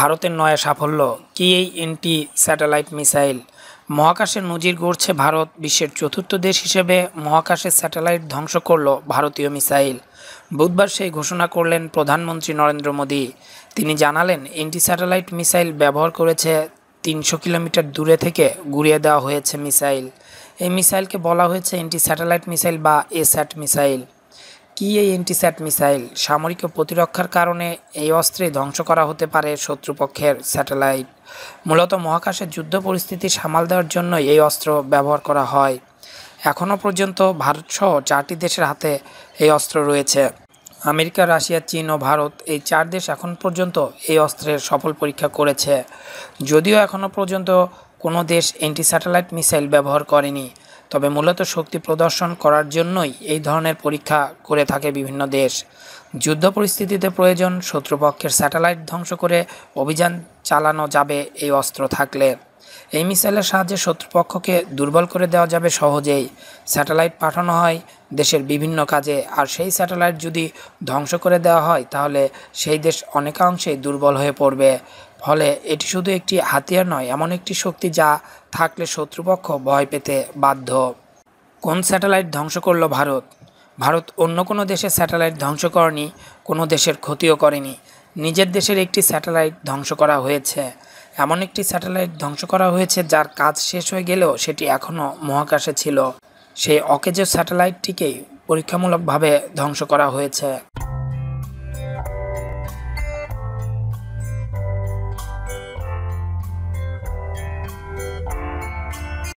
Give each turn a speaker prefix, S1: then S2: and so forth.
S1: ভারতের নয়া সাফল্য কি এই এন্টি স্যাটেলাইট মিসাইল মহাকাশে নজির গড়ছে ভারত বিশ্বের চতুর্থ দেশ হিসেবে মহাকাশে স্যাটেলাইট ধ্বংস করল ভারতীয় মিসাইল বুধবার সেই ঘোষণা করলেন প্রধানমন্ত্রী নরেন্দ্র মোদী তিনি জানালেন এন্টি স্যাটেলাইট মিসাইল ব্যবহার করেছে তিনশো কিলোমিটার দূরে থেকে গুড়িয়ে দেওয়া হয়েছে মিসাইল এই মিসাইলকে বলা হয়েছে এন্টি স্যাটেলাইট মিসাইল বা এস্যাট মিসাইল কি এই অ্যান্টিস্যাট মিসাইল সামরিক ও প্রতিরক্ষার কারণে এই অস্ত্রে ধ্বংস করা হতে পারে শত্রুপক্ষের স্যাটেলাইট মূলত মহাকাশের যুদ্ধ পরিস্থিতি সামাল দেওয়ার জন্য এই অস্ত্র ব্যবহার করা হয় এখনও পর্যন্ত ভারতসহ চারটি দেশের হাতে এই অস্ত্র রয়েছে আমেরিকা রাশিয়া চীন ও ভারত এই চার দেশ এখন পর্যন্ত এই অস্ত্রের সফল পরীক্ষা করেছে যদিও এখনও পর্যন্ত কোনো দেশ অ্যান্টি স্যাটেলাইট মিসাইল ব্যবহার করেনি তবে মূলত শক্তি প্রদর্শন করার জন্যই এই ধরনের পরীক্ষা করে থাকে বিভিন্ন দেশ যুদ্ধ পরিস্থিতিতে প্রয়োজন শত্রুপক্ষের স্যাটেলাইট ধ্বংস করে অভিযান চালানো যাবে এই অস্ত্র থাকলে এই মিসাইলের সাহায্যে শত্রুপক্ষকে দুর্বল করে দেওয়া যাবে সহজেই স্যাটেলাইট পাঠানো হয় দেশের বিভিন্ন কাজে আর সেই স্যাটেলাইট যদি ধ্বংস করে দেওয়া হয় তাহলে সেই দেশ অনেকাংশেই দুর্বল হয়ে পড়বে ফলে এটি শুধু একটি হাতিয়ার নয় এমন একটি শক্তি যা থাকলে শত্রুপক্ষ ভয় পেতে বাধ্য কোন স্যাটেলাইট ধ্বংস করল ভারত ভারত অন্য কোনো দেশের স্যাটেলাইট ধ্বংস করেনি কোনো দেশের ক্ষতিও করেনি নিজের দেশের একটি স্যাটেলাইট ধ্বংস করা হয়েছে এমন একটি স্যাটেলাইট ধ্বংস করা হয়েছে যার কাজ শেষ হয়ে গেলেও সেটি এখনও মহাকাশে ছিল সেই অকেজ স্যাটেলাইটটিকেই পরীক্ষামূলকভাবে ধ্বংস করা হয়েছে